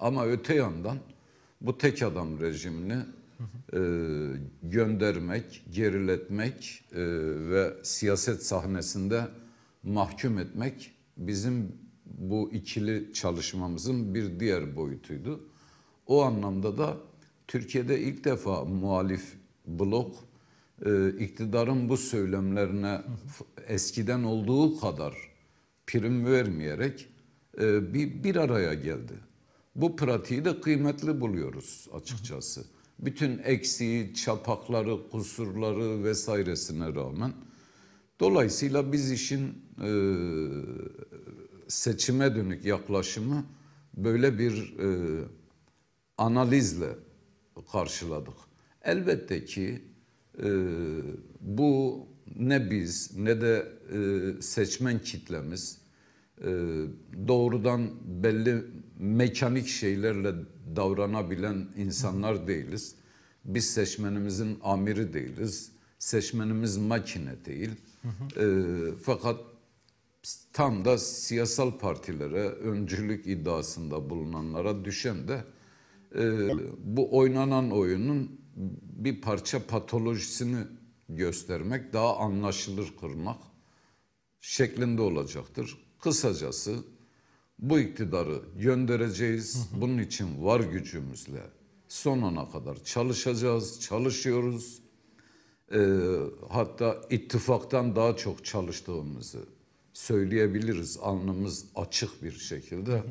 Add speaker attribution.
Speaker 1: Ama öte yandan bu tek adam rejimini e, göndermek, geriletmek e, ve siyaset sahnesinde mahkum etmek bizim bu ikili çalışmamızın bir diğer boyutuydu. O anlamda da Türkiye'de ilk defa muhalif blok e, iktidarın bu söylemlerine eskiden olduğu kadar prim vermeyerek e, bir, bir araya geldi. Bu pratiği de kıymetli buluyoruz açıkçası. Bütün eksiği, çapakları, kusurları vesairesine rağmen. Dolayısıyla biz işin e, seçime dönük yaklaşımı böyle bir e, analizle karşıladık. Elbette ki e, bu ne biz ne de e, seçmen kitlemiz e, doğrudan belli mekanik şeylerle davranabilen insanlar değiliz. Biz seçmenimizin amiri değiliz. Seçmenimiz makine değil. E, fakat tam da siyasal partilere öncülük iddiasında bulunanlara düşen de e, bu oynanan oyunun bir parça patolojisini göstermek, daha anlaşılır kırmak şeklinde olacaktır. Kısacası bu iktidarı göndereceğiz. Bunun için var gücümüzle sonuna kadar çalışacağız, çalışıyoruz. Ee, hatta ittifaktan daha çok çalıştığımızı söyleyebiliriz alnımız açık bir şekilde.